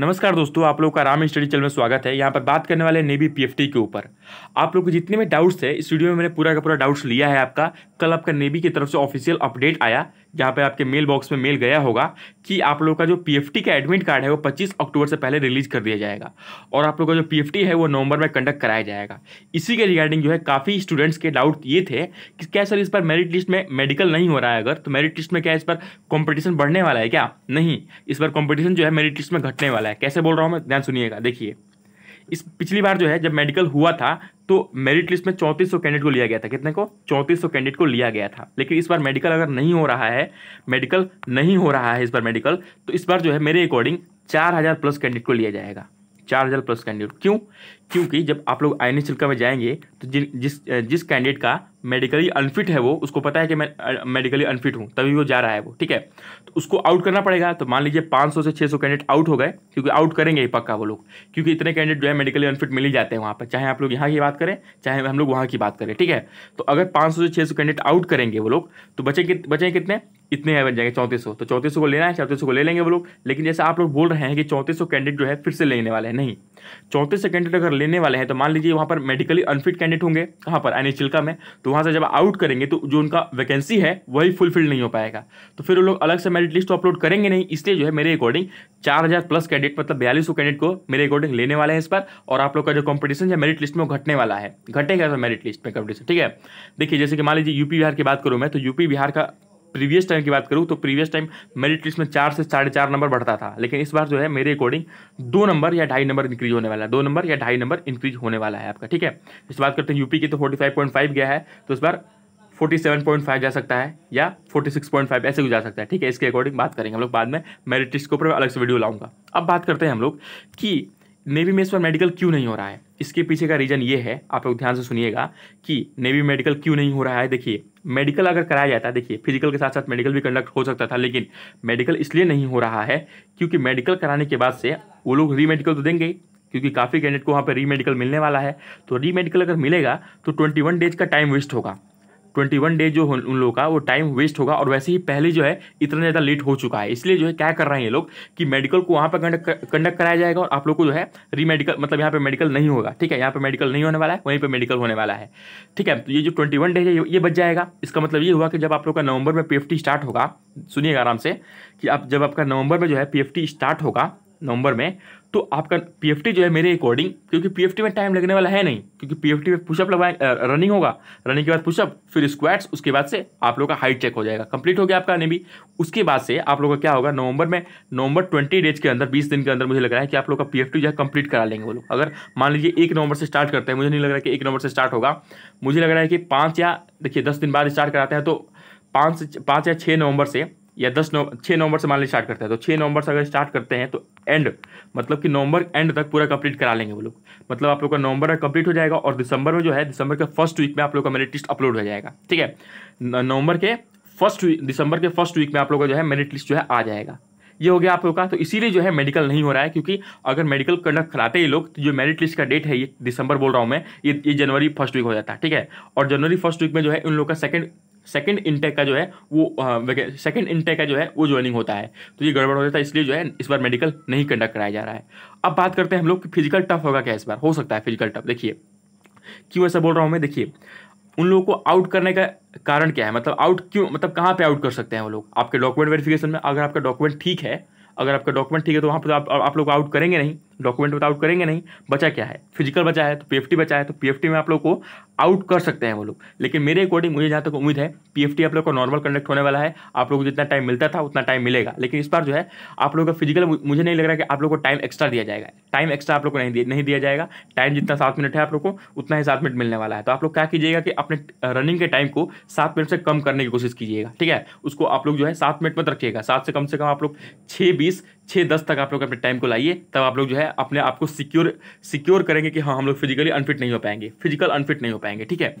नमस्कार दोस्तों आप लोग का राम स्टडी चैनल में स्वागत है यहाँ पर बात करने वाले नेवी पीएफटी के ऊपर आप लोग के जितने भी डाउट्स है इस वीडियो में मैंने पूरा का पूरा डाउट्स लिया है आपका कल आपका नेवी की तरफ से ऑफिशियल अपडेट आया जहाँ पे आपके मेल बॉक्स में मेल गया होगा कि आप लोग का जो पीएफटी का एडमिट कार्ड है वो 25 अक्टूबर से पहले रिलीज कर दिया जाएगा और आप लोग का जो पीएफटी है वो नवंबर में कंडक्ट कराया जाएगा इसी के रिगार्डिंग जो है काफ़ी स्टूडेंट्स के डाउट ये थे कि क्या सर इस पर मेरिट लिस्ट में मेडिकल नहीं हो रहा है अगर तो मेरिट लिस्ट में क्या इस पर कॉम्पिटिशन बढ़ने वाला है क्या नहीं इस पर कॉम्पिटिशन जो है मेरिट लिस्ट में घटने वाला है कैसे बोल रहा हूँ मैं ध्यान सुनिएगा देखिए इस पिछली बार जो है जब मेडिकल हुआ था तो मेरिट लिस्ट में चौंतीस सौ कैंडिडेट को लिया गया था कितने को चौंतीस सौ कैंडिडेट को लिया गया था लेकिन इस बार मेडिकल अगर नहीं हो रहा है मेडिकल नहीं हो रहा है इस बार मेडिकल तो इस बार जो है मेरे अकॉर्डिंग चार हज़ार प्लस कैंडिडेट को लिया जाएगा चार हज़ार प्लस कैंडिडेट क्यों क्योंकि जब आप लोग आयनी शिल्का में जाएंगे तो जिन जिस जिस कैंडिडेट का मेडिकली अनफिट है वो उसको पता है कि मैं मेडिकली अनफिट हूँ तभी वो जा रहा है वो ठीक है तो उसको आउट करना पड़ेगा तो मान लीजिए 500 से 600 कैंडिडेट आउट हो गए क्योंकि आउट करेंगे ही पक्का वो लोग क्योंकि इतने कैंडिडेट जो है मेडिकली अनफिट मिल ही जाते हैं वहाँ पर चाहे आप लोग यहाँ की बात करें चाहे हम लोग वहाँ की बात करें ठीक है तो अगर पाँच से छः कैंडिडेट आउट करेंगे वो लोग तो बचे कित, बचे कितने इतने बन जाएंगे चौंतीस तो चौंतीस को लेना है चौंतीस को ले लेंगे वो लोग लेकिन जैसे आप लोग बोल रहे हैं कि चौंतीस कैंडिडेट जो है फिर से लेने वाले हैं नहीं चौंतीस कैंडिडेट अगर लेने वाले हैं तो मान लीजिए वहाँ पर मेडिकली अनफिट कैंडिडेट होंगे कहाँ पर एनी में तो वहाँ से जब आउट करेंगे तो जो उनका वैकेंसी है वही फुलफिल नहीं हो पाएगा तो फिर वो लोग अलग से मेरिट लिस्ट तो अपलोड करेंगे नहीं इसलिए जो है मेरे अकॉर्डिंग चार हज़ार प्लस कैंडिडेट मतलब बयालीस सौ कैंडिडेट को मेरे अकॉर्डिंग लेने वाले हैं इस पर और आप लोग का जो कॉम्पिटिशन है मेरिट लिस्ट में घटने वाला है घटेगा मेरिट लिस्ट में कॉम्पिटिशन ठीक है देखिए जैसे कि मान लीजिए यूपी बिहार की बात करूँ मैं तो यूपी बिहार का प्रीवियस टाइम की बात करूँ तो प्रीवियस टाइम मेरिट लिस्ट में चार से साढ़े चार नंबर बढ़ता था लेकिन इस बार जो है मेरे अकॉर्डिंग दो नंबर या ढाई नंबर इंक्रीज होने वाला है दो नंबर या ढाई नंबर इंक्रीज होने वाला है आपका ठीक है इस बात करते हैं यूपी की तो फोर्टी गया है तो इस बार 47.5 जा सकता है या 46.5 ऐसे भी जा सकता है ठीक है इसके अकॉर्डिंग बात करेंगे हम लोग बाद में मेरिट लिस्ट के ऊपर अलग से वीडियो लाऊंगा अब बात करते हैं हम लोग कि नेवी में इस पर मेडिकल क्यों नहीं हो रहा है इसके पीछे का रीज़न ये है आप लोग ध्यान से सुनिएगा कि नेवी मेडिकल क्यों नहीं हो रहा है देखिए मेडिकल अगर कराया जाता है देखिए फिजिकल के साथ साथ मेडिकल भी कंडक्ट हो सकता था लेकिन मेडिकल इसलिए नहीं हो रहा है क्योंकि मेडिकल कराने के बाद से वो लोग री मेडिकल तो देंगे क्योंकि काफ़ी कैंडिडेट को वहाँ पर री मेडिकल मिलने वाला है तो री मेडिकल अगर मिलेगा तो ट्वेंटी वन डेज का टाइम वेस्ट होगा ट्वेंटी वन डे जो उन लोगों का वो टाइम वेस्ट होगा और वैसे ही पहले जो है इतना ज़्यादा लेट हो चुका है इसलिए जो है क्या कर रहे हैं ये लोग कि मेडिकल को वहाँ पर कंडक्ट कराया जाएगा और आप लोग को जो है रीमेडिकल मतलब यहाँ पर मेडिकल नहीं होगा ठीक है यहाँ पर मेडिकल नहीं होने वाला है वहीं पर मेडिकल होने वाला है ठीक है तो ये जो ट्वेंटी वन डे है ये बच जाएगा इसका मतलब ये हुआ कि जब आप लोग का नवंबर में टी स्टार्ट होगा सुनिएगा आराम से कि आप जब आपका नवंबर में जो है टी स्टार्ट होगा नवंबर में तो आपका पीएफटी जो है मेरे अकॉर्डिंग क्योंकि पीएफटी में टाइम लगने वाला है नहीं क्योंकि पीएफटी में पुशअप लगवाए रनिंग होगा रनिंग के बाद पुशअप फिर स्क्वाट्स उसके बाद से आप लोग का हाइट चेक हो जाएगा कंप्लीट हो गया आपका भी उसके बाद से आप लोग का क्या होगा नवंबर में नवंबर ट्वेंटी डेज के अंदर बीस दिन के अंदर मुझे लग रहा है कि आप लोग का पी जो है कंप्लीट करा लेंगे वो लोग अगर मान लीजिए एक नवंबर से स्टार्ट करते हैं मुझे नहीं लग रहा है कि एक नवंबर से स्टार्ट होगा मुझे लग रहा है कि पाँच या देखिए दस दिन बाद स्टार्ट कराते हैं तो पाँच से पाँच या छः नवंबर से या दस नवंबर छः नवंबर से मान लीजिए स्टार्ट करते हैं तो छः नवंबर से अगर स्टार्ट करते हैं तो एंड मतलब कि नवंबर एंड तक पूरा कंप्लीट करा लेंगे वो लोग मतलब आप लोग का नवंबर कंप्लीट हो जाएगा और दिसंबर में जो है दिसंबर के फर्स्ट वीक में आप लोग का मेरिट लिस्ट अपलोड हो जाएगा ठीक है नवंबर के फर्स्ट वीक दिसंबर के फर्स्ट वीक में आप लोग का जो है मेरिट लिस्ट जो है आ जाएगा ये हो गया आप लोग का तो इसीलिए जो है मेडिकल नहीं हो रहा है क्योंकि अगर मेडिकल कंडक्ट कराते ही लोग तो जो मेरिट लिस्ट का डेट है ये दिसंबर बोल रहा हूँ मैं ये ये जनवरी फर्स्ट वीक हो जाता है ठीक है और जनवरी फर्स्ट वीक में जो है उन लोग का सेकेंड सेकंड इंटेक का जो है वो सेकंड इंटेक का जो है वो ज्वाइनिंग होता है तो ये गड़बड़ हो जाता है इसलिए जो है इस बार मेडिकल नहीं कंडक्ट कराया जा रहा है अब बात करते हैं हम लोग कि फिजिकल टफ होगा क्या इस बार हो सकता है फिजिकल टफ देखिए क्यों ऐसा बोल रहा हूँ मैं देखिए उन लोगों को आउट करने का कारण क्या है मतलब आउट क्यों मतलब कहाँ पे आउट कर सकते हैं वो लोग आपके डॉक्यूमेंट वेरिफिकेशन में अगर आपका डॉक्यूमेंट ठीक है अगर आपका डॉक्यूमेंट ठीक है तो वहाँ पर आप, आप लोग आउट करेंगे नहीं डॉक्यूमेंट विदाउट करेंगे नहीं बचा क्या है फिजिकल बचा है तो पीएफटी बचा है तो पीएफटी में आप लोग को आउट कर सकते हैं वो लोग लेकिन मेरे अकॉर्डिंग मुझे जहाँ तक उम्मीद है पीएफटी आप लोग का नॉर्मल कंडक्ट होने वाला है आप लोग को जितना टाइम मिलता था उतना टाइम मिलेगा लेकिन इस बार जो है आप लोग का फिजिकल मुझे नहीं लग रहा कि आप लोग को टाइम एक्स्ट्रा दिया जाएगा टाइम एक्स्ट्रा आप लोग को नहीं दिया नहीं दिया जाएगा टाइम जितना सात मिनट है आप लोग को उतना ही सात मिनट मिलने वाला है तो आप लोग क्या कीजिएगा कि अपने रनिंग के टाइम को सात मिनट से कम करने की कोशिश कीजिएगा ठीक है उसको आप लोग जो है सात मिनट मत रखिएगा सात से कम से कम आप लोग छः बीस छः दस तक आप लोग अपने टाइम को लाइए तब आप लोग जो है अपने आप को सिक्योर सिक्योर करेंगे कि हाँ हम लोग फिजिकली अनफिट नहीं हो पाएंगे फिजिकल अनफिट नहीं हो पाएंगे ठीक है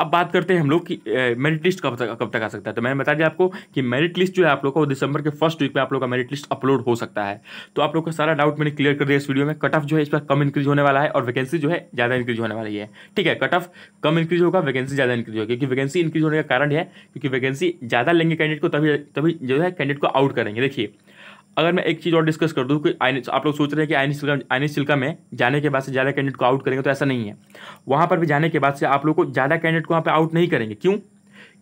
अब बात करते हैं हम लोग की मेरिट लिस्ट कब तक कब तक आ सकता है तो मैंने बता दिया आपको कि मेरिट लिस्ट जो है आप लोग का वो दिसंबर के फर्स्ट वीक में आप लोग का मेरिट लिस्ट अपलोड हो सकता है तो आप लोग का सारा डाउट मैंने क्लियर कर दिया इस वीडियो में कट ऑफ जो है इस पर कम इंक्रीज होने वाला है और वैकेंसी जो है ज़्यादा इंक्रीज होने वाली है ठीक है कट ऑफ कम इंक्रीज होगा वैकेंसी ज़्यादा इंक्रीज होगी क्योंकि वैकेंसी इंक्रीज होने का कारण है क्योंकि वैकेंसी ज़्यादा लेंगे कैंडिडेट को तभी तभी जो है कैंडिडेट को आउट करेंगे देखिए अगर मैं एक चीज़ और डिस्कस कर दूँ कि आप लोग सोच रहे हैं कि आयनिस सिल्का आयनिस सिल्का में जाने के बाद से ज़्यादा कैंडिडेट को आउट करेंगे तो ऐसा नहीं है वहाँ पर भी जाने के बाद से आप लोग को ज़्यादा कैंडिडेट को वहाँ पर आउट नहीं करेंगे क्यों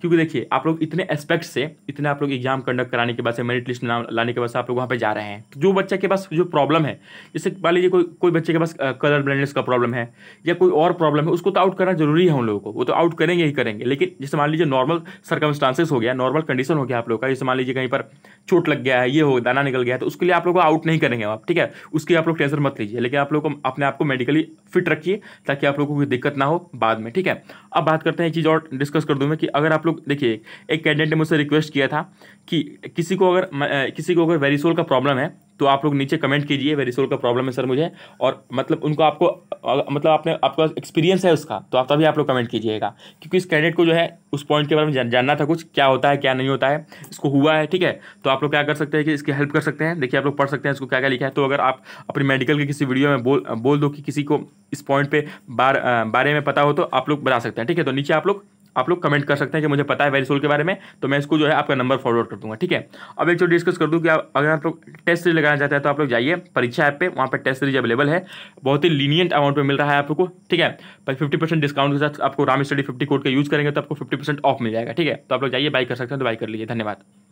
क्योंकि देखिए आप लोग इतने एस्पेक्ट से इतने आप लोग एग्जाम कंडक्ट कराने के बाद से मेरिट लिस्ट नाम लाने के बाद से आप लोग वहाँ पे जा रहे हैं तो जो बच्चे के पास जो प्रॉब्लम है जैसे मान लीजिए कोई कोई बच्चे के पास कलर ब्लाइंडनेस का प्रॉब्लम है या कोई और प्रॉब्लम है उसको तो आउट करना जरूरी है उन लोगों को वो तो आउट करेंगे ही करेंगे लेकिन जैसे मान लीजिए नॉर्मल सर्कमस्टांसेस हो गया नॉर्मल कंडीशन हो गया आप लोग का जैसे मान लीजिए कहीं पर चोट लग गया है ये हो दाना निकल गया है तो उसके लिए आप लोग आउट नहीं करेंगे आप ठीक है उसकी आप लोग टेंशन मत लीजिए लेकिन आप लोग को अपने आप को मेडिकली फिट रखिए ताकि आप लोग को कोई दिक्कत ना हो बाद में ठीक है अब बात करते हैं एक चीज़ और डिस्कस कर दूँ मैं कि अगर आप लोग देखिए एक कैंडिडेट ने मुझसे रिक्वेस्ट किया था कि किसी को अगर किसी को अगर वेरीसोल का प्रॉब्लम है तो आप लोग नीचे कमेंट कीजिए वेरीसोल का प्रॉब्लम है सर मुझे और मतलब उनको आपको मतलब आपने आपका एक्सपीरियंस है उसका तो आप तभी आप लोग कमेंट कीजिएगा क्योंकि इस कैंडिडेट को जो है उस पॉइंट के बारे में जान, जानना था कुछ क्या होता है क्या नहीं होता है इसको हुआ है ठीक है तो आप लोग क्या कर सकते हैं कि इसकी हेल्प कर सकते हैं देखिए आप लोग पढ़ सकते हैं इसको क्या क्या लिखा है तो अगर आप अपनी मेडिकल के किसी वीडियो में बोल बोल दो कि किसी को इस पॉइंट पर बारे में पता हो तो आप लोग बता सकते हैं ठीक है तो नीचे आप लोग आप लोग कमेंट कर सकते हैं कि मुझे पता है वेरीसोल के बारे में तो मैं इसको जो है आपका नंबर फॉरवर्ड कर दूंगा ठीक है अब एक चीज डिस्कस कर दूँ कि आप अगर आप लोग टेस्ट सीरीज लगाना चाहते हैं तो आप लोग जाइए परीक्षा ऐप पे वहाँ पर टेस्ट सीरीज अवेलेबल है बहुत ही लीनियंट अमाउंट पर मिल रहा है आप लोग को ठीक है पर फिफ्टी परसेंट डिस्काउंट के साथ आपको राम स्टडी फिफ्टी कोड का यूज़ करेंगे तो आपको फिफ्टी परसेंट ऑफ मिल जाएगा ठीक है तो आप लोग जाइए बाई कर सकते हैं तो बाई कर लीजिए धन्यवाद